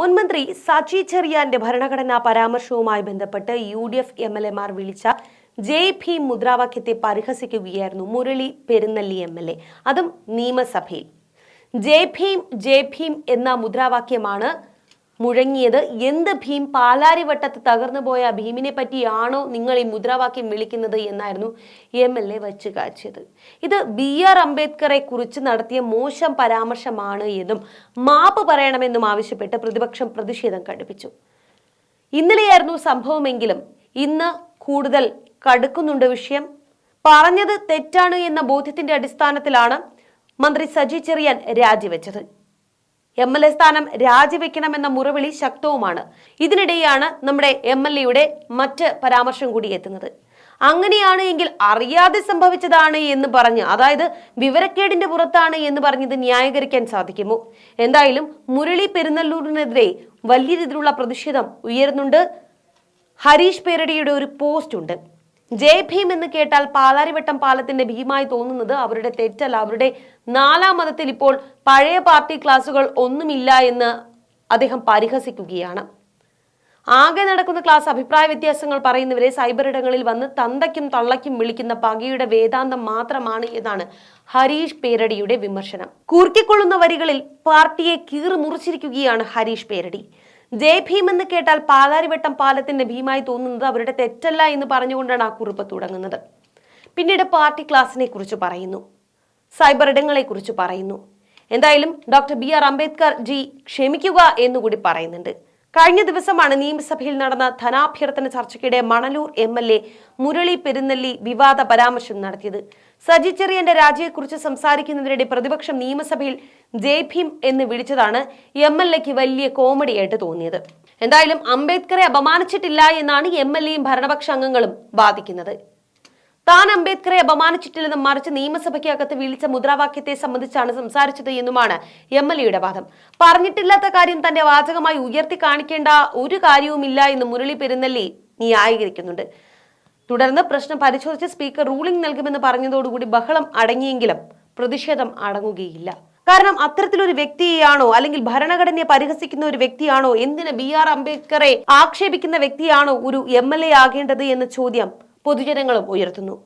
മുൻമന്ത്രി മന്ത്രി ചെറിയാന്റെ ഭരണഘടനാ പരാമർശവുമായി ബന്ധപ്പെട്ട് U D F M L എമാർ വിളിച്ച ജെ ഭീം മുദ്രാവാക്യത്തെ പരിഹസിക്കുകയായിരുന്നു Murali Perunelli M L A അതും നിയമസഭയിൽ ജെ ഭീം ജെ ഭീം എന്ന മുദ്രാവാക്യമാണ് മുഴങ്ങിയത് എന്ത് ഭീം പാലാരിവട്ടത്ത് തകർന്നു പോയ ഭീമിനെ പറ്റിയാണോ നിങ്ങൾ ഈ മുദ്രാവാക്യം വിളിക്കുന്നത് എന്നായിരുന്നു എം എൽ എ വച്ചു കാച്ചിയത് ഇത് ബി ആർ അംബേദ്കറെ കുറിച്ച് നടത്തിയ മോശം പരാമർശമാണ് എന്നും മാപ്പ് പറയണമെന്നും ആവശ്യപ്പെട്ട് പ്രതിപക്ഷം പ്രതിഷേധം കടുപ്പിച്ചു ഇന്നലെയായിരുന്നു സംഭവമെങ്കിലും ഇന്ന് കൂടുതൽ കടുക്കുന്നുണ്ട് വിഷയം പറഞ്ഞത് തെറ്റാണ് എന്ന ബോധ്യത്തിന്റെ അടിസ്ഥാനത്തിലാണ് മന്ത്രി സജി ചെറിയാൻ രാജിവെച്ചത് എം എൽ എ സ്ഥാനം രാജിവെക്കണമെന്ന മുറവിളി ശക്തവുമാണ് ഇതിനിടെയാണ് നമ്മുടെ എം എൽ എയുടെ മറ്റ് പരാമർശം കൂടി എത്തുന്നത് അങ്ങനെയാണ് എങ്കിൽ അറിയാതെ സംഭവിച്ചതാണ് എന്ന് പറഞ്ഞ് അതായത് വിവരക്കേടിന്റെ പുറത്താണ് എന്ന് പറഞ്ഞത് ന്യായീകരിക്കാൻ സാധിക്കുമോ എന്തായാലും മുരളി പെരുന്നല്ലൂരിനെതിരെ വലിയ രീതിയിലുള്ള പ്രതിഷേധം ഉയരുന്നുണ്ട് ഹരീഷ് പേരടിയുടെ ഒരു പോസ്റ്റ് ഉണ്ട് ജയ് ഭീം എന്ന് കേട്ടാൽ പാലാരിവട്ടം പാലത്തിന്റെ ഭീമായി തോന്നുന്നത് അവരുടെ തെറ്റല്ല അവരുടെ നാലാം മതത്തിൽ ഇപ്പോൾ പഴയ പാർട്ടി ക്ലാസുകൾ ഒന്നുമില്ല എന്ന് അദ്ദേഹം പരിഹസിക്കുകയാണ് ആകെ നടക്കുന്ന ക്ലാസ് അഭിപ്രായ വ്യത്യാസങ്ങൾ പറയുന്നവരെ സൈബർ ഇടങ്ങളിൽ വന്ന് തന്തയ്ക്കും തള്ളയ്ക്കും വിളിക്കുന്ന പകയുടെ വേദാന്തം മാത്രമാണ് എന്നാണ് ഹരീഷ് പേരടിയുടെ വിമർശനം കൂർക്കിക്കൊള്ളുന്ന വരികളിൽ പാർട്ടിയെ കീറി മുറിച്ചിരിക്കുകയാണ് ഹരീഷ് പേരടി ജയ് ഭീം എന്ന് കേട്ടാൽ പാലാരിവട്ടം പാലത്തിന്റെ ഭീമായി തോന്നുന്നത് അവരുടെ തെറ്റല്ല എന്ന് പറഞ്ഞുകൊണ്ടാണ് ആ കുറിപ്പ് തുടങ്ങുന്നത് പിന്നീട് പാർട്ടി ക്ലാസിനെ കുറിച്ച് പറയുന്നു സൈബർ ഇടങ്ങളെ കുറിച്ച് പറയുന്നു എന്തായാലും doctor B R Ambedkar ji ക്ഷമിക്കുക എന്നുകൂടി പറയുന്നുണ്ട് കഴിഞ്ഞ ദിവസമാണ് നിയമസഭയിൽ നടന്ന ധനാഭ്യർത്ഥന ചർച്ചയ്ക്കിടെ Manalur M L A Murali Perunnelli വിവാദ പരാമർശം നടത്തിയത് സജി ചെറിയന്റെ രാജിയെക്കുറിച്ച് സംസാരിക്കുന്നതിനിടെ പ്രതിപക്ഷം നിയമസഭയിൽ ജയ് ഭീം എന്ന് വിളിച്ചതാണ് എം എൽ എക്ക് വലിയ കോമഡിയായിട്ട് തോന്നിയത് എന്തായാലും അംബേദ്കറെ അപമാനിച്ചിട്ടില്ല എന്നാണ് എം എൽ എയും ഭരണപക്ഷ അംഗങ്ങളും വാദിക്കുന്നത് താൻ അംബേദ്കറെ അപമാനിച്ചിട്ടില്ലെന്നും മറിച്ച് നിയമസഭയ്ക്ക് അകത്ത് വിളിച്ച മുദ്രാവാക്യത്തെ സംബന്ധിച്ചാണ് സംസാരിച്ചത് എന്നുമാണ് എം എൽ എയുടെ വാദം പറഞ്ഞിട്ടില്ലാത്ത കാര്യം തന്റെ വാചകമായി ഉയർത്തി കാണിക്കേണ്ട ഒരു കാര്യവുമില്ല എന്ന് മുരളി പെരുന്നല്ലി ന്യായീകരിക്കുന്നുണ്ട് തുടർന്ന് പ്രശ്നം പരിശോധിച്ച് സ്പീക്കർ റൂളിംഗ് നൽകുമെന്ന് പറഞ്ഞതോടുകൂടി ബഹളം അടങ്ങിയെങ്കിലും പ്രതിഷേധം അടങ്ങുകയില്ല കാരണം അത്തരത്തിലൊരു വ്യക്തിയാണോ അല്ലെങ്കിൽ ഭരണഘടനയെ പരിഹസിക്കുന്ന ഒരു വ്യക്തിയാണോ എന്തിന് ബി ആർ അംബേദ്കറെ ആക്ഷേപിക്കുന്ന വ്യക്തിയാണോ ഒരു എം എൽ എ ആകേണ്ടത് എന്ന ചോദ്യം പൊതുജനങ്ങളും ഉയർത്തുന്നു